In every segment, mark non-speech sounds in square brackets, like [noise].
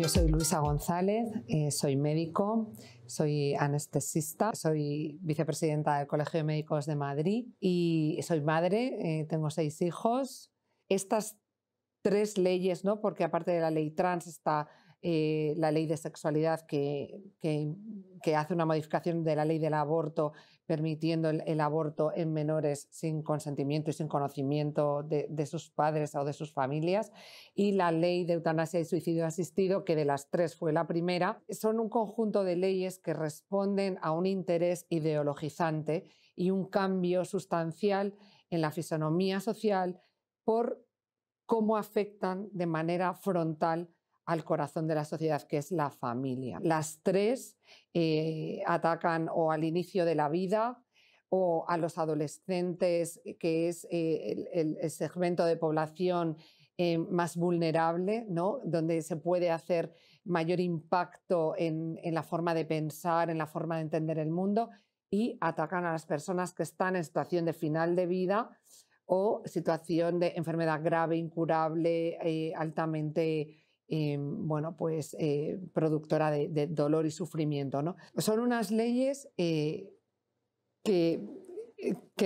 Yo soy Luisa González, eh, soy médico, soy anestesista, soy vicepresidenta del Colegio de Médicos de Madrid y soy madre, eh, tengo seis hijos. Estas tres leyes, ¿no? porque aparte de la ley trans está eh, la ley de sexualidad que, hace una modificación de la ley del aborto permitiendo el, aborto en menores sin consentimiento y sin conocimiento de, sus padres o de sus familias, y la ley de eutanasia y suicidio asistido, que de las tres fue la primera, son un conjunto de leyes que responden a un interés ideologizante y un cambio sustancial en la fisonomía social por cómo afectan de manera frontal al corazón de la sociedad, que es la familia. Las tres eh, atacan o al inicio de la vida o a los adolescentes, eh, que es eh, el, segmento de población más vulnerable, ¿no? donde se puede hacer mayor impacto en, la forma de pensar, en la forma de entender el mundo, y atacan a las personas que están en situación de final de vida o situación de enfermedad grave, incurable, altamente eh, bueno, pues, eh, productora de, dolor y sufrimiento. ¿no? Son unas leyes eh, que,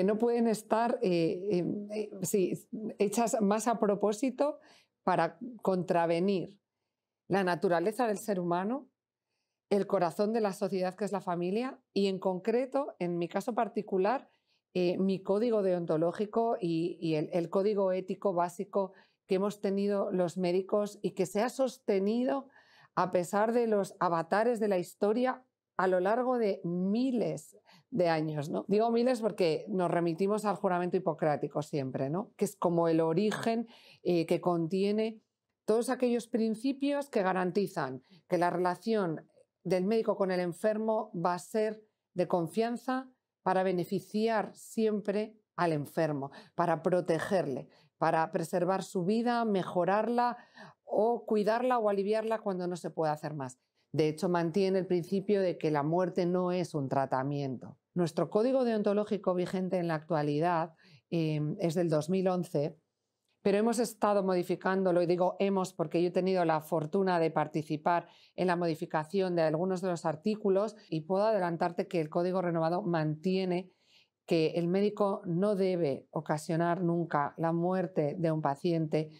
no pueden estar hechas más a propósito para contravenir la naturaleza del ser humano, el corazón de la sociedad que es la familia y en concreto, en mi caso particular, mi código deontológico y, el, el código ético básico que hemos tenido los médicos y que se ha sostenido a pesar de los avatares de la historia a lo largo de miles de años, ¿no? Digo miles porque nos remitimos al juramento hipocrático siempre, ¿no? Que es como el origen eh, que contiene todos aquellos principios que garantizan que la relación del médico con el enfermo va a ser de confianza para beneficiar siempre al enfermo, para protegerle, para preservar su vida, mejorarla o cuidarla o aliviarla cuando no se puede hacer más. De hecho, mantiene el principio de que la muerte no es un tratamiento. Nuestro código deontológico vigente en la actualidad eh, es del 2011, pero hemos estado modificándolo, y digo hemos porque yo he tenido la fortuna de participar en la modificación de algunos de los artículos y puedo adelantarte que el código renovado mantiene que el médico no debe ocasionar nunca la muerte de un paciente,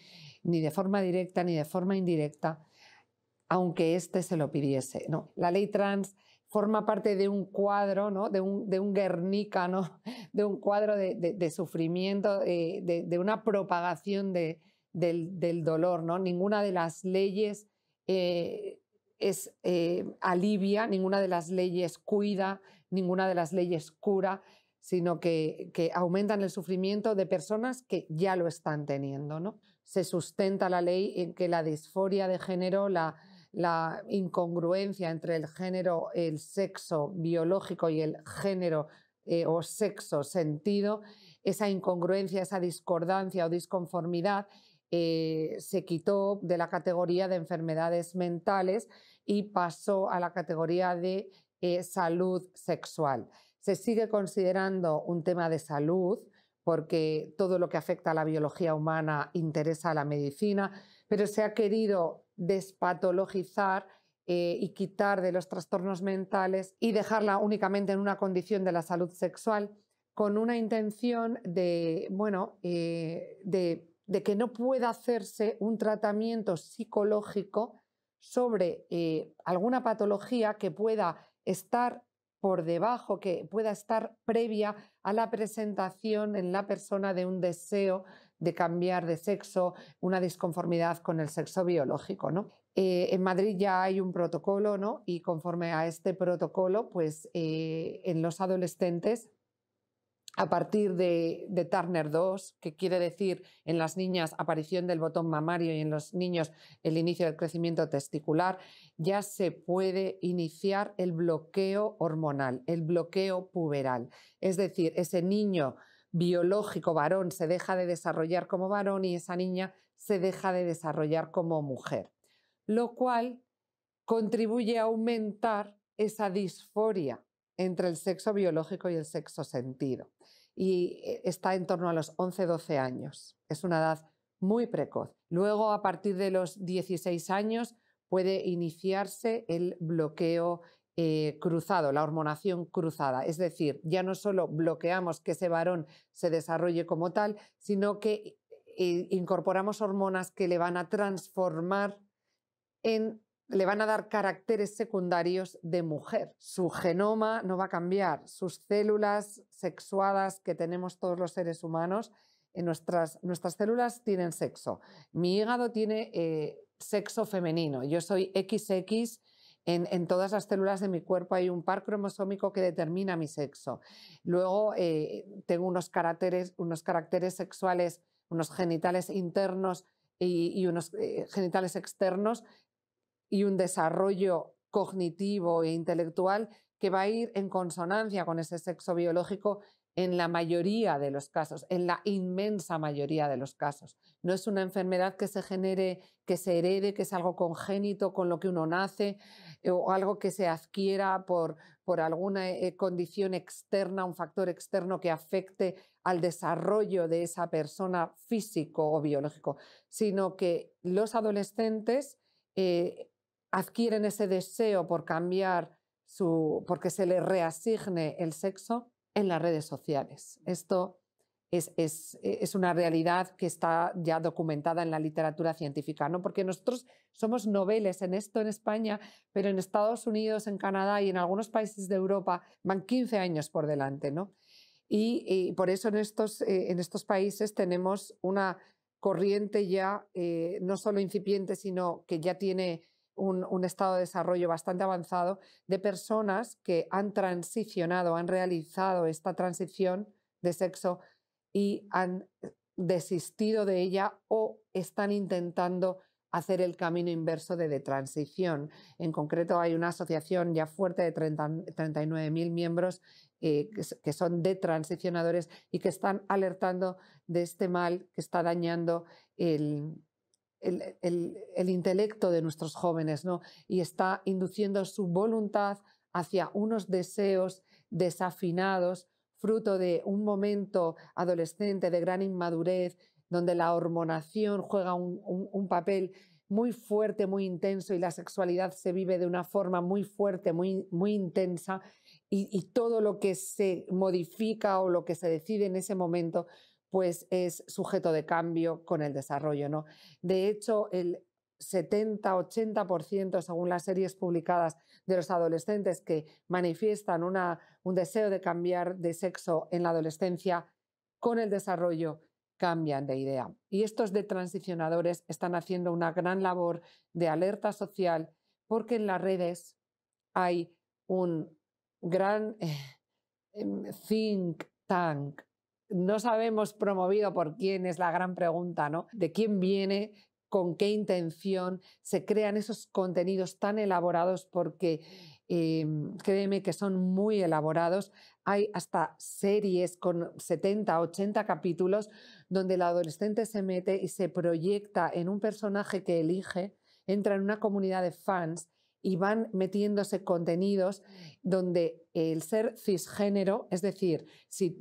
ni de forma directa ni de forma indirecta, aunque éste se lo pidiese. No. La ley trans forma parte de un cuadro, ¿no? de, un, de un Guernica, ¿no? [laughs] de un cuadro de, sufrimiento, eh, de, una propagación del, dolor. ¿no? Ninguna de las leyes eh, es, eh, alivia, ninguna de las leyes cuida, ninguna de las leyes cura, sino que, aumentan el sufrimiento de personas que ya lo están teniendo. ¿no? Se sustenta la ley en que la disforia de género, la, incongruencia entre el género, el sexo biológico y el género eh, o sexo sentido, esa incongruencia, esa discordancia o disconformidad eh, se quitó de la categoría de enfermedades mentales y pasó a la categoría de eh, salud sexual. Se sigue considerando un tema de salud porque todo lo que afecta a la biología humana interesa a la medicina, pero se ha querido despatologizar eh, y quitar de los trastornos mentales y dejarla únicamente en una condición de la salud sexual con una intención de, bueno, eh, de, que no pueda hacerse un tratamiento psicológico sobre eh, alguna patología que pueda estar por debajo, que pueda estar previa a la presentación en la persona de un deseo de cambiar de sexo, una disconformidad con el sexo biológico. ¿no? Eh, en Madrid ya hay un protocolo ¿no? y conforme a este protocolo, pues eh, en los adolescentes a partir de, Turner 2, que quiere decir en las niñas aparición del botón mamario y en los niños el inicio del crecimiento testicular, ya se puede iniciar el bloqueo hormonal, el bloqueo puberal. Es decir, ese niño biológico varón se deja de desarrollar como varón y esa niña se deja de desarrollar como mujer, lo cual contribuye a aumentar esa disforia entre el sexo biológico y el sexo sentido. Y eh, está en torno a los 11-12 años. Es una edad muy precoz. Luego, a partir de los 16 años, puede iniciarse el bloqueo eh, cruzado, la hormonación cruzada. Es decir, ya no solo bloqueamos que ese varón se desarrolle como tal, sino que eh, incorporamos hormonas que le van a transformar en le van a dar caracteres secundarios de mujer. Su genoma no va a cambiar, sus células sexuadas que tenemos todos los seres humanos, en eh, nuestras, nuestras células tienen sexo. Mi hígado tiene eh, sexo femenino, yo soy XX. En, todas las células de mi cuerpo hay un par cromosómico que determina mi sexo. Luego eh, tengo unos caracteres, unos caracteres sexuales, unos genitales internos y, unos genitales externos y un desarrollo cognitivo e intelectual que va a ir en consonancia con ese sexo biológico en la mayoría de los casos, en la inmensa mayoría de los casos. No es una enfermedad que se genere, que se herede, que es algo congénito con lo que uno nace eh, o algo que se adquiera por, por alguna eh, eh, condición externa, un factor externo que afecte al desarrollo de esa persona físico o biológico, sino que los adolescentes adquieren ese deseo por cambiar su, porque se le reasigne el sexo en las redes sociales. Esto e, es, una realidad que está ya documentada en la literatura científica, ¿no? porque nosotros somos noveles en esto en España, pero en Estados Unidos, en Canadá y en algunos países de Europa van 15 años por delante. ¿no? Y, por eso en estos, eh, en estos países tenemos una corriente ya eh, no solo incipiente, sino que ya tiene un, estado de desarrollo bastante avanzado de personas que han transicionado, han realizado esta transición de sexo y han eh, desistido de ella o están intentando hacer el camino inverso de, de transición. En concreto, hay una asociación ya fuerte de 39.000 miembros eh, que, que son de transicionadores y que están alertando de este mal que está dañando el, el, intelecto de nuestros jóvenes, ¿no? Y está induciendo su voluntad hacia unos deseos desafinados, fruto de un momento adolescente de gran inmadurez, donde la hormonación juega un, papel muy fuerte, muy intenso, y la sexualidad se vive de una forma muy fuerte, muy, intensa, y todo lo que se modifica o lo que se decide en ese momento pues es sujeto de cambio con el desarrollo. ¿no? De hecho, el 70-80%, según las series publicadas de los adolescentes que manifiestan un deseo de cambiar de sexo en la adolescencia, con el desarrollo cambian de idea. Y estos de transicionadores están haciendo una gran labor de alerta social porque en las redes hay un gran eh, em, think tank no sabemos promovido por quién es la gran pregunta, ¿no? De quién viene, con qué intención se crean esos contenidos tan elaborados porque em, créeme que son muy elaborados. Hay hasta series con 70, 80 capítulos donde el adolescente se mete y se proyecta en un personaje que elige, entra en una comunidad de fans y van metiéndose contenidos donde el ser cisgénero, es decir,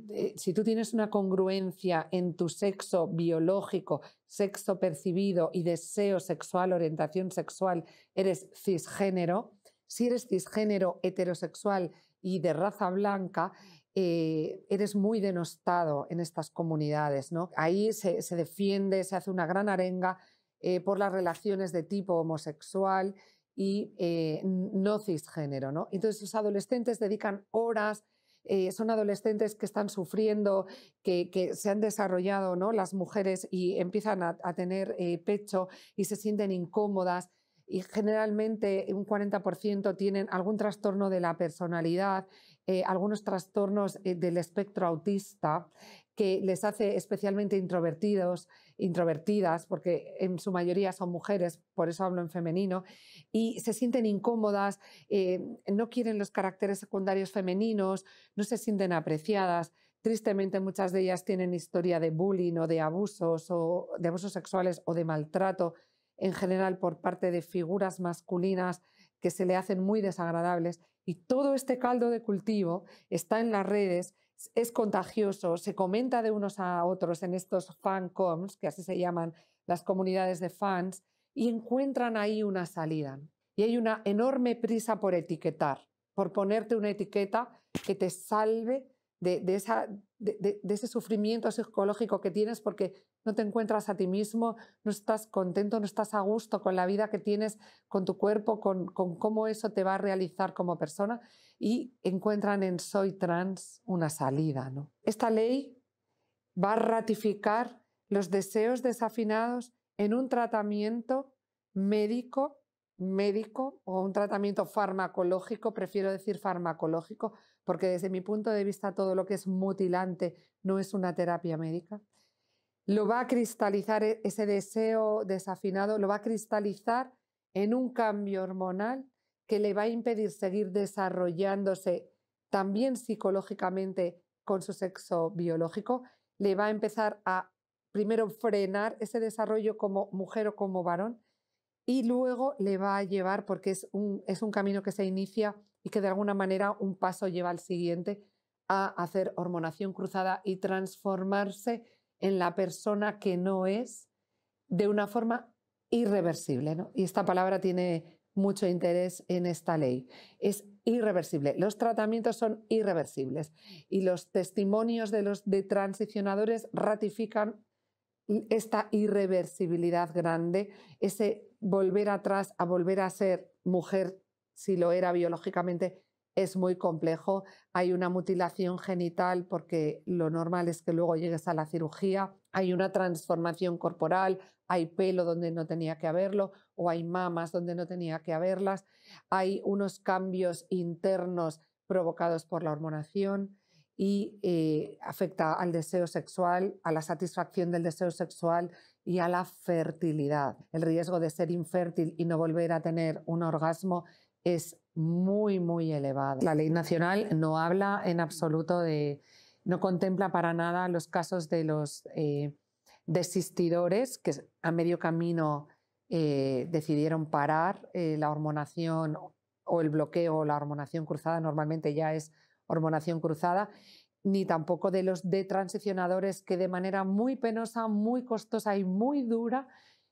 eh, si, tú tienes una congruencia en tu sexo biológico, sexo percibido y deseo sexual, orientación sexual, eres cisgénero. Si eres cisgénero heterosexual y de raza blanca, eh, eres muy denostado en estas comunidades. ¿no? Ahí se, defiende, se hace una gran arenga eh, por las relaciones de tipo homosexual y eh, no cisgénero. ¿no? Entonces, los adolescentes dedican horas, eh, son adolescentes que están sufriendo, que, se han desarrollado ¿no? las mujeres y empiezan a, tener eh, pecho y se sienten incómodas. Y generalmente un 40% tienen algún trastorno de la personalidad eh, algunos trastornos eh, del espectro autista que les hace especialmente introvertidos, introvertidas, porque en su mayoría son mujeres, por eso hablo en femenino, y se sienten incómodas, eh, no quieren los caracteres secundarios femeninos, no se sienten apreciadas. Tristemente muchas de ellas tienen historia de bullying o de abusos o de abusos sexuales o de maltrato en general por parte de figuras masculinas que se le hacen muy desagradables y todo este caldo de cultivo está en las redes, es contagioso, se comenta de unos a otros en estos fancoms, que así se llaman las comunidades de fans, y encuentran ahí una salida. Y hay una enorme prisa por etiquetar, por ponerte una etiqueta que te salve de, ese sufrimiento psicológico que tienes porque no te encuentras a ti mismo, no estás contento, no estás a gusto con la vida que tienes, con tu cuerpo, con, con cómo eso te va a realizar como persona y encuentran en Soy Trans una salida. ¿no? Esta ley va a ratificar los deseos desafinados en un tratamiento médico médico o un tratamiento farmacológico, prefiero decir farmacológico, porque desde mi punto de vista todo lo que es mutilante no es una terapia médica, lo va a cristalizar e, ese deseo desafinado, lo va a cristalizar en un cambio hormonal que le va a impedir seguir desarrollándose también psicológicamente con su sexo biológico, le va a empezar a primero frenar ese desarrollo como mujer o como varón y luego le va a llevar, porque es un, es un camino que se inicia y que de alguna manera un paso lleva al siguiente, a hacer hormonación cruzada y transformarse en la persona que no es de una forma irreversible. Y esta palabra tiene mucho interés en esta ley. Es irreversible. Los tratamientos son irreversibles y los testimonios de los de transicionadores ratifican esta irreversibilidad grande, ese volver atrás a volver a ser mujer si lo era biológicamente es muy complejo. Hay una mutilación genital porque lo normal es que luego llegues a la cirugía. Hay una transformación corporal, hay pelo donde no tenía que haberlo o hay mamas donde no tenía que haberlas. Hay unos cambios internos provocados por la hormonación y eh, afecta al deseo sexual, a la satisfacción del deseo sexual y a la fertilidad. El riesgo de ser infértil y no volver a tener un orgasmo es muy, muy elevado. La ley nacional no habla en absoluto de, no contempla para nada los casos de los eh, desistidores que a medio camino eh, decidieron parar eh, la hormonación o el bloqueo o la hormonación cruzada, normalmente ya es hormonación cruzada, ni tampoco de los de transicionadores que de manera muy penosa, muy costosa y muy dura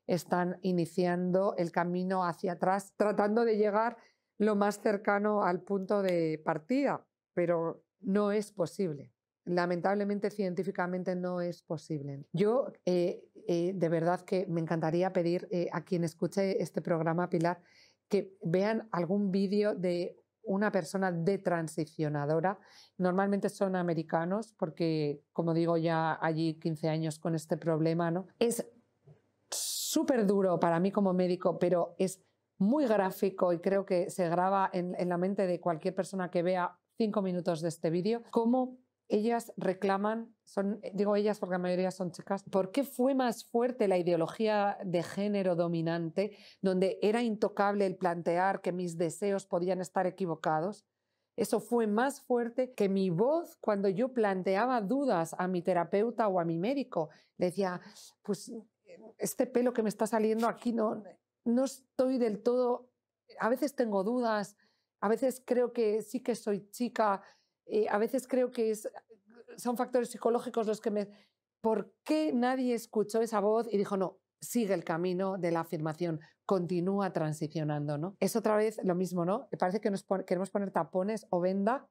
están iniciando el camino hacia atrás, tratando de llegar lo más cercano al punto de partida, pero no es posible. Lamentablemente, científicamente no es posible. Yo, eh, eh, de verdad que me encantaría pedir eh, a quien escuche este programa, Pilar, que vean algún vídeo de una persona de transicionadora. Normalmente son americanos porque, como digo, ya allí 15 años con este problema, ¿no? Es súper duro para mí como médico, pero es muy gráfico y creo que se graba en, la mente de cualquier persona que vea cinco minutos de este vídeo, cómo ellas reclaman, son, eh, digo ellas porque la mayoría son chicas, ¿por qué fue más fuerte la ideología de género dominante, donde era intocable el plantear que mis deseos podían estar equivocados? Eso fue más fuerte que mi voz cuando yo planteaba dudas a mi terapeuta o a mi médico. decía, pues eh, este pelo que me está saliendo aquí no, no estoy del todo, a veces tengo dudas, a veces creo que sí que soy chica, eh, a veces creo que son factores psicológicos los que me... ¿Por qué nadie escuchó esa voz y dijo, no, sigue el camino de la afirmación, continúa transicionando, ¿no? Es otra vez lo mismo, ¿no? Parece que nos queremos poner tapones o venda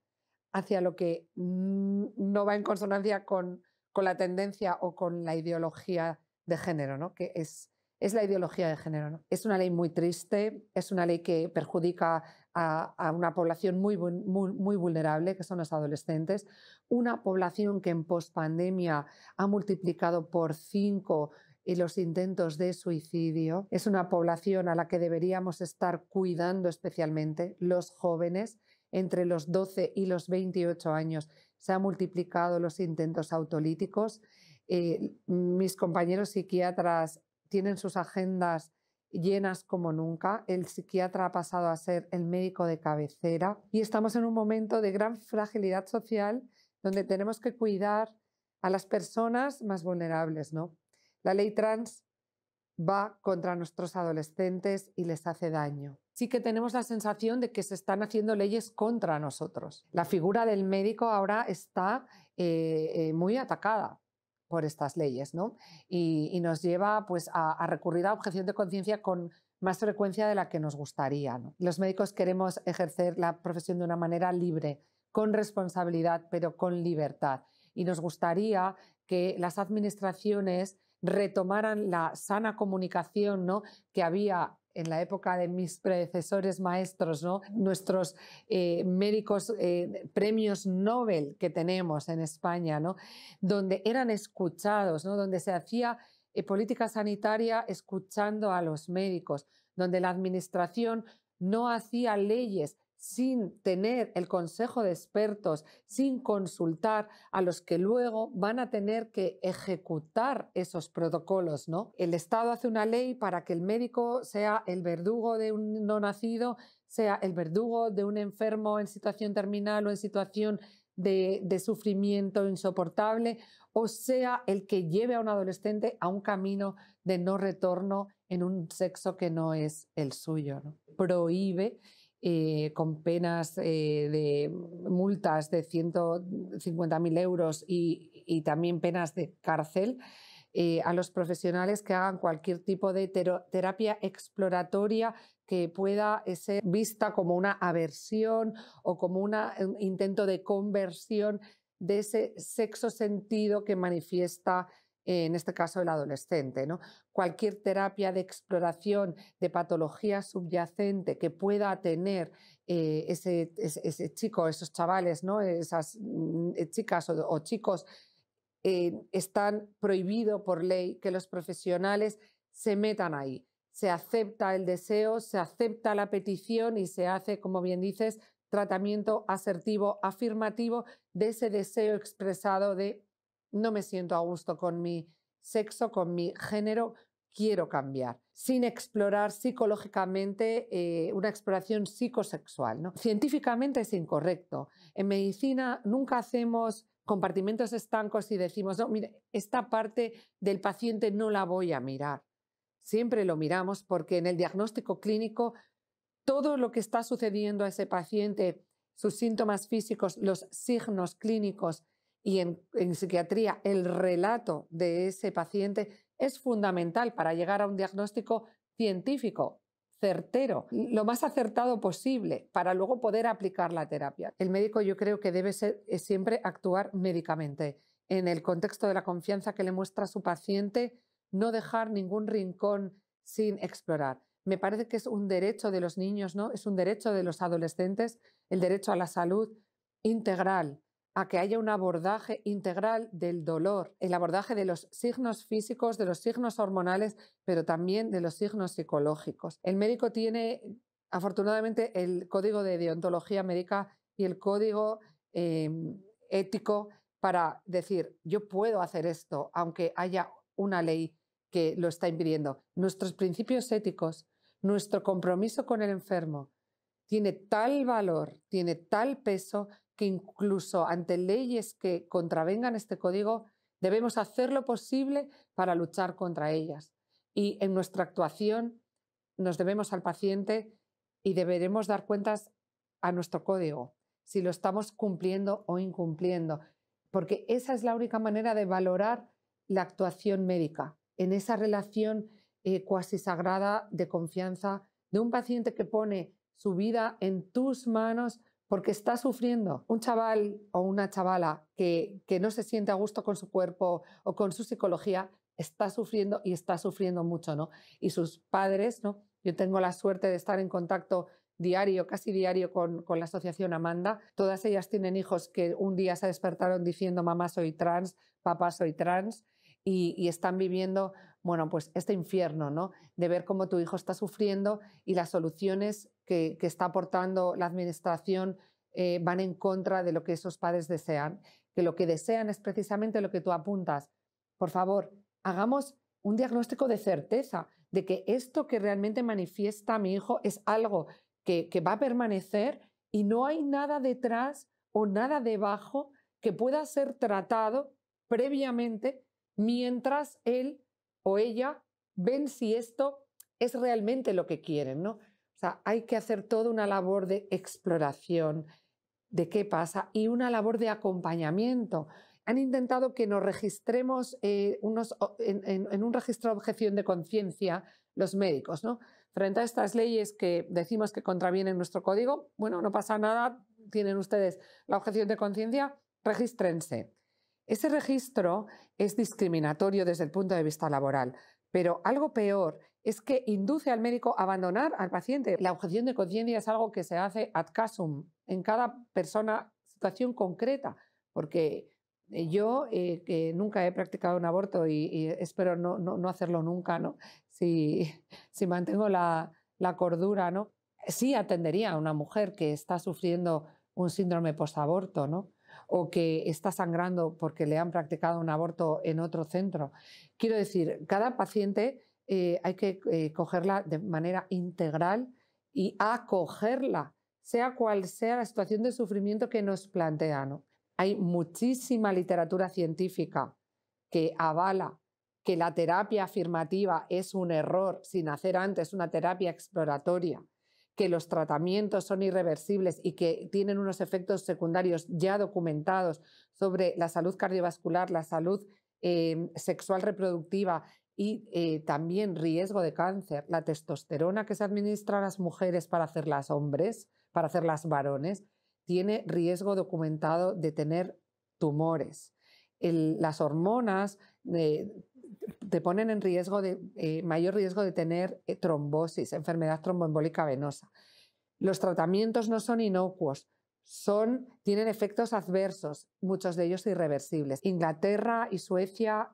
hacia lo que mm, no va en consonancia con, la tendencia o con la ideología de género, ¿no? Que es, es la ideología de género, ¿no? Es una ley muy triste, es una ley que perjudica a, una población muy, muy, muy, vulnerable, que son los adolescentes, una población que en pospandemia ha multiplicado por cinco eh, los intentos de suicidio. Es una población a la que deberíamos estar cuidando especialmente los jóvenes entre los 12 y los 28 años. Se han multiplicado los intentos autolíticos. Eh, mis compañeros psiquiatras tienen sus agendas llenas como nunca, el psiquiatra ha pasado a ser el médico de cabecera y estamos en un momento de gran fragilidad social donde tenemos que cuidar a las personas más vulnerables, ¿no? La ley trans va contra nuestros adolescentes y les hace daño. Sí que tenemos la sensación de que se están haciendo leyes contra nosotros. La figura del médico ahora está eh, eh, muy atacada por estas leyes, ¿no? Y, nos lleva pues, a, recurrir a objeción de conciencia con más frecuencia de la que nos gustaría. Los médicos queremos ejercer la profesión de una manera libre, con responsabilidad, pero con libertad. Y nos gustaría que las administraciones retomaran la sana comunicación ¿no? que había en la época de mis predecesores maestros, nuestros eh, médicos eh, premios Nobel que tenemos en España, donde eran escuchados, donde se hacía eh, política sanitaria escuchando a los médicos, donde la administración no hacía leyes, sin tener el consejo de expertos, sin consultar a los que luego van a tener que ejecutar esos protocolos, ¿no? El Estado hace una ley para que el médico sea el verdugo de un no nacido, sea el verdugo de un enfermo en situación terminal o en situación de, sufrimiento insoportable o sea el que lleve a un adolescente a un camino de no retorno en un sexo que no es el suyo. Prohíbe eh, con penas eh, de multas de 150.000 euros y, también penas de cárcel eh, a los profesionales que hagan cualquier tipo de terapia exploratoria que pueda ser vista como una aversión o como un intento de conversión de ese sexo sentido que manifiesta en este caso el adolescente. ¿no? Cualquier terapia de exploración de patología subyacente que pueda tener eh, ese, chico, esos chavales, ¿no? esas mm, eh, chicas o, chicos, eh, están prohibido por ley que los profesionales se metan ahí. Se acepta el deseo, se acepta la petición y se hace, como bien dices, tratamiento asertivo, afirmativo de ese deseo expresado de no me siento a gusto con mi sexo, con mi género, quiero cambiar, sin explorar psicológicamente eh, una exploración psicosexual. ¿no? Científicamente es incorrecto. En medicina nunca hacemos compartimentos estancos y decimos, no, mire, esta parte del paciente no la voy a mirar. Siempre lo miramos porque en el diagnóstico clínico todo lo que está sucediendo a ese paciente, sus síntomas físicos, los signos clínicos, y en, psiquiatría el relato de ese paciente es fundamental para llegar a un diagnóstico científico, certero, lo más acertado posible para luego poder aplicar la terapia. El médico yo creo que debe eh, siempre actuar médicamente en el contexto de la confianza que le muestra su paciente, no dejar ningún rincón sin explorar. Me parece que es un derecho de los niños, ¿no? Es un derecho de los adolescentes, el derecho a la salud integral, a que haya un abordaje integral del dolor, el abordaje de los signos físicos, de los signos hormonales, pero también de los signos psicológicos. El médico tiene, afortunadamente, el código de deontología médica y el código eh, ético para decir, yo puedo hacer esto, aunque haya una ley que lo está impidiendo. Nuestros principios éticos, nuestro compromiso con el enfermo, tiene tal valor, tiene tal peso incluso ante leyes que contravengan este código, debemos hacer lo posible para luchar contra ellas. Y en nuestra actuación nos debemos al paciente y deberemos dar cuentas a nuestro código, si lo estamos cumpliendo o incumpliendo, porque esa es la única manera de valorar la actuación médica, en esa relación eh, cuasi sagrada de confianza de un paciente que pone su vida en tus manos porque está sufriendo. Un chaval o una chavala que, no se siente a gusto con su cuerpo o con su psicología está sufriendo y está sufriendo mucho, ¿no? Y sus padres, ¿no? Yo tengo la suerte de estar en contacto diario, casi diario con, con, la asociación Amanda. Todas ellas tienen hijos que un día se despertaron diciendo mamá soy trans, papá soy trans y, están viviendo, bueno, pues este infierno, ¿no? De ver cómo tu hijo está sufriendo y las soluciones que, está aportando la administración eh, van en contra de lo que esos padres desean. Que lo que desean es precisamente lo que tú apuntas. Por favor, hagamos un diagnóstico de certeza de que esto que realmente manifiesta mi hijo es algo que va a permanecer y no hay nada detrás o nada debajo que pueda ser tratado previamente mientras él o ella ven si esto es realmente lo que quieren, ¿no? O sea, hay que hacer toda una labor de exploración de qué pasa y una labor de acompañamiento. Han intentado que nos registremos eh, en, un registro de objeción de conciencia los médicos, Frente a estas leyes que decimos que contravienen nuestro código, bueno, no pasa nada, tienen ustedes la objeción de conciencia, regístrense. Ese registro es discriminatorio desde el punto de vista laboral, pero algo peor es que induce al médico a abandonar al paciente. La objeción de conciencia es algo que se hace ad casum, en cada persona, situación concreta, porque eh, yo, eh, que nunca he practicado un aborto y, espero no, no, hacerlo nunca, ¿no? Si, [laughs] si mantengo la, la, cordura, ¿no? sí atendería a una mujer que está sufriendo un síndrome postaborto, ¿no? o que está sangrando porque le han practicado un aborto en otro centro. Quiero decir, cada paciente eh, hay que eh, cogerla de manera integral y acogerla, sea cual sea la situación de sufrimiento que nos plantean. Hay muchísima literatura científica que avala que la terapia afirmativa es un error sin hacer antes una terapia exploratoria que los tratamientos son irreversibles y que tienen unos efectos secundarios ya documentados sobre la salud cardiovascular, la salud em, sexual reproductiva y eh, también riesgo de cáncer, la testosterona que se administra a las mujeres para hacerlas hombres, para hacerlas varones, tiene riesgo documentado de tener tumores. las hormonas eh, te ponen en riesgo de, eh, mayor riesgo de tener eh, trombosis, enfermedad tromboembólica venosa. Los tratamientos no son inocuos, son, tienen efectos adversos, muchos de ellos irreversibles. Inglaterra y Suecia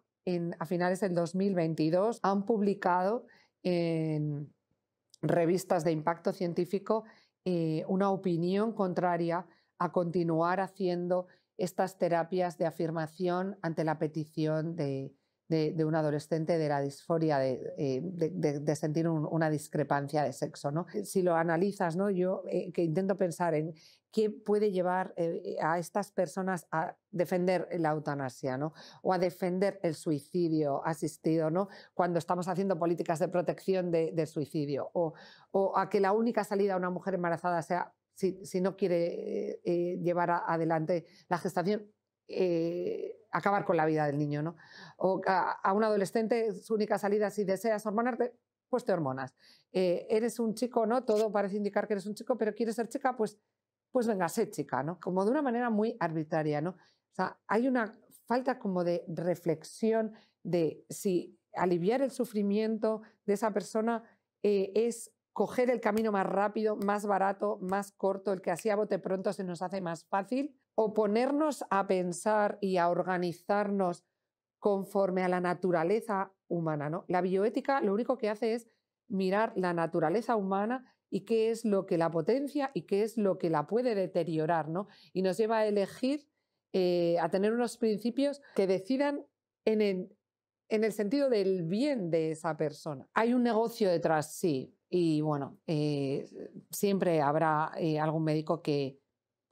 a finales del 2022 han publicado en revistas de impacto científico eh, una opinión contraria a continuar haciendo estas terapias de afirmación ante la petición de, de, un adolescente de la disforia, de, eh, sentir una discrepancia de sexo. ¿no? Eh, si lo analizas, ¿no? yo eh, que intento pensar en qué puede llevar a estas personas a defender la eutanasia ¿no? o a defender el suicidio asistido ¿no? cuando estamos haciendo políticas de protección del suicidio o, a que la única salida a una mujer embarazada sea si, si, no quiere llevar adelante la gestación eh, acabar con la vida del niño, ¿no? O a, un adolescente, su única salida, si deseas hormonarte, pues te hormonas. Eh, eres un chico, ¿no? Todo parece indicar que eres un chico, pero quieres ser chica, pues, pues venga, sé chica, ¿no? Como de una manera muy arbitraria, ¿no? sea, hay una falta como de reflexión de si aliviar el sufrimiento de esa persona eh, es coger el camino más rápido, más barato, más corto, el que así a bote pronto se nos hace más fácil, o ponernos a pensar y a organizarnos conforme a la naturaleza humana. ¿no? La bioética lo único que hace es mirar la naturaleza humana y qué es lo que la potencia y qué es lo que la puede deteriorar. ¿no? Y nos lleva a elegir, eh, a tener unos principios que decidan en el, sentido del bien de esa persona. Hay un negocio detrás, sí, y bueno, eh, siempre habrá eh, algún médico que,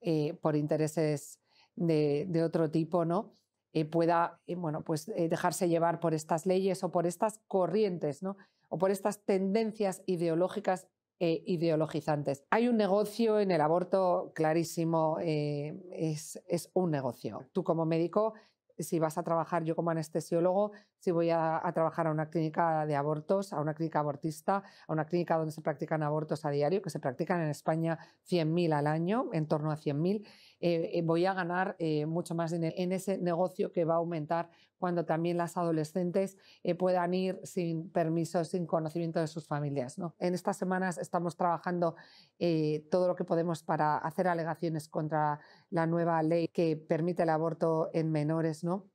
eh, por intereses de, otro tipo, ¿no? Eh, pueda eh, bueno, pues, dejarse llevar por estas leyes o por estas corrientes, ¿no? O por estas tendencias ideológicas e ideologizantes. Hay un negocio en el aborto clarísimo, es, un negocio. Tú como médico, si vas a trabajar yo como anestesiólogo, si voy a, trabajar a una clínica de abortos, a una clínica abortista, a una clínica donde se practican abortos a diario, que se practican en España 100.000 al año, en torno a 100.000, eh, eh, voy a ganar eh, mucho más dinero en ese negocio que va a aumentar cuando también las adolescentes puedan ir sin permiso, sin conocimiento de sus familias. En estas semanas estamos trabajando todo lo que podemos para hacer alegaciones contra la nueva ley que permite el aborto en menores, ¿no?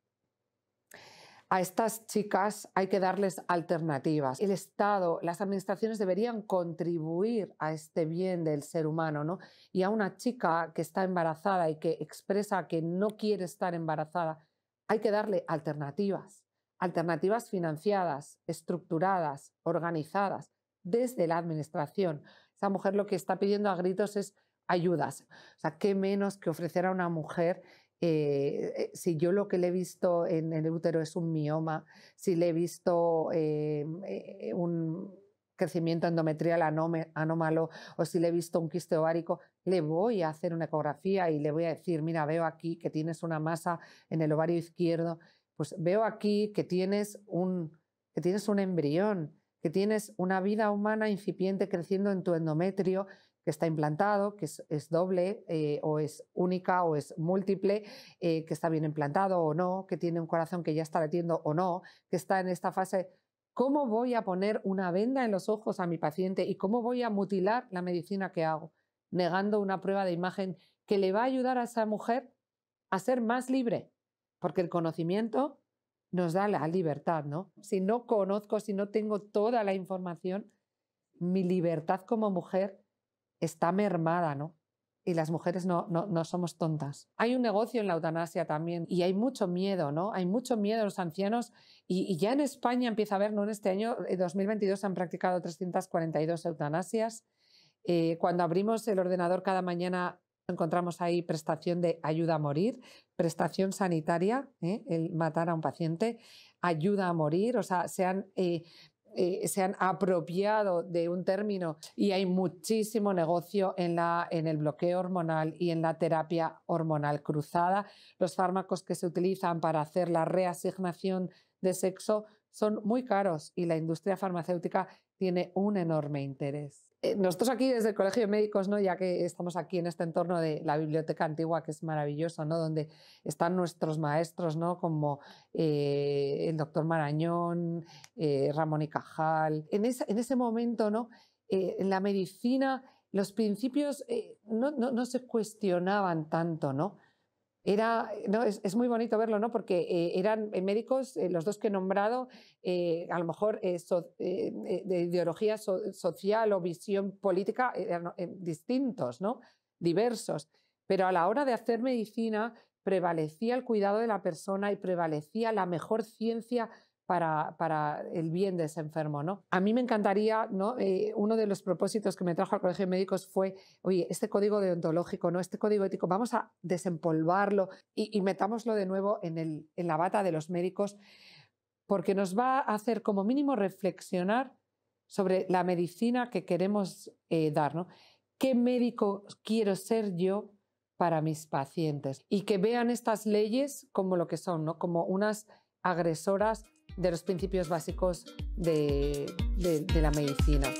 A estas chicas hay que darles alternativas. El Estado, las administraciones deberían contribuir a este bien del ser humano, ¿no? Y a una chica que está embarazada y que expresa que no quiere estar embarazada, hay que darle alternativas. Alternativas financiadas, estructuradas, organizadas, desde la administración. Esa mujer lo que está pidiendo a gritos es ayudas. O sea, qué menos que ofrecer a una mujer eh, eh, si yo lo que le he visto en, el útero es un mioma, si le he visto eh, un crecimiento endometrial anómalo o si le he visto un quiste ovárico, le voy a hacer una ecografía y le voy a decir, mira, veo aquí que tienes una masa en el ovario izquierdo, pues veo aquí que tienes un, que tienes un embrión, que tienes una vida humana incipiente creciendo en tu endometrio que está implantado, que es, doble eh, o es única o es múltiple, eh, que está bien implantado o no, que tiene un corazón que ya está latiendo o no, que está en esta fase. ¿Cómo voy a poner una venda en los ojos a mi paciente y cómo voy a mutilar la medicina que hago? Negando una prueba de imagen que le va a ayudar a esa mujer a ser más libre, porque el conocimiento nos da la libertad, ¿no? Si no conozco, si no tengo toda la información, mi libertad como mujer está mermada, ¿no? Y las mujeres no, no, somos tontas. Hay un negocio en la eutanasia también y hay mucho miedo, ¿no? Hay mucho miedo a los ancianos y, ya en España empieza a haber, ¿no? En este año, en eh, 2022, se han practicado 342 eutanasias. Eh, cuando abrimos el ordenador cada mañana encontramos ahí prestación de ayuda a morir, prestación sanitaria, ¿eh? el matar a un paciente, ayuda a morir, o sea, se han eh, se han apropiado de un término y hay muchísimo negocio en el bloqueo hormonal y en la terapia hormonal cruzada. Los fármacos que se utilizan para hacer la reasignación de sexo son muy caros y la industria farmacéutica tiene un enorme interés. Eh, nosotros aquí desde el Colegio de Médicos, ¿no? ya que estamos aquí en este entorno de la biblioteca antigua, que es maravilloso, ¿no? donde están nuestros maestros, ¿no? como eh, el doctor Marañón, eh, Ramón y Cajal. En, ese, momento, ¿no? en la medicina, los principios no, no, se cuestionaban tanto, ¿no? Era, no, es, muy bonito verlo, ¿no? Porque eh, eran eh, médicos, eh, los dos que he nombrado, a lo mejor de ideología social o visión política eran distintos, ¿no? Diversos. Pero a la hora de hacer medicina prevalecía el cuidado de la persona y prevalecía la mejor ciencia para, el bien de ese enfermo. ¿no? A mí me encantaría, ¿no? Eh, uno de los propósitos que me trajo al Colegio de Médicos fue, oye, este código deontológico, ¿no? este código ético, vamos a desempolvarlo y, metámoslo de nuevo en, el, en la bata de los médicos, porque nos va a hacer como mínimo reflexionar sobre la medicina que queremos eh, dar. ¿Qué médico quiero ser yo? para mis pacientes y que vean estas leyes como lo que son, ¿no? como unas agresoras de los principios básicos de, la medicina.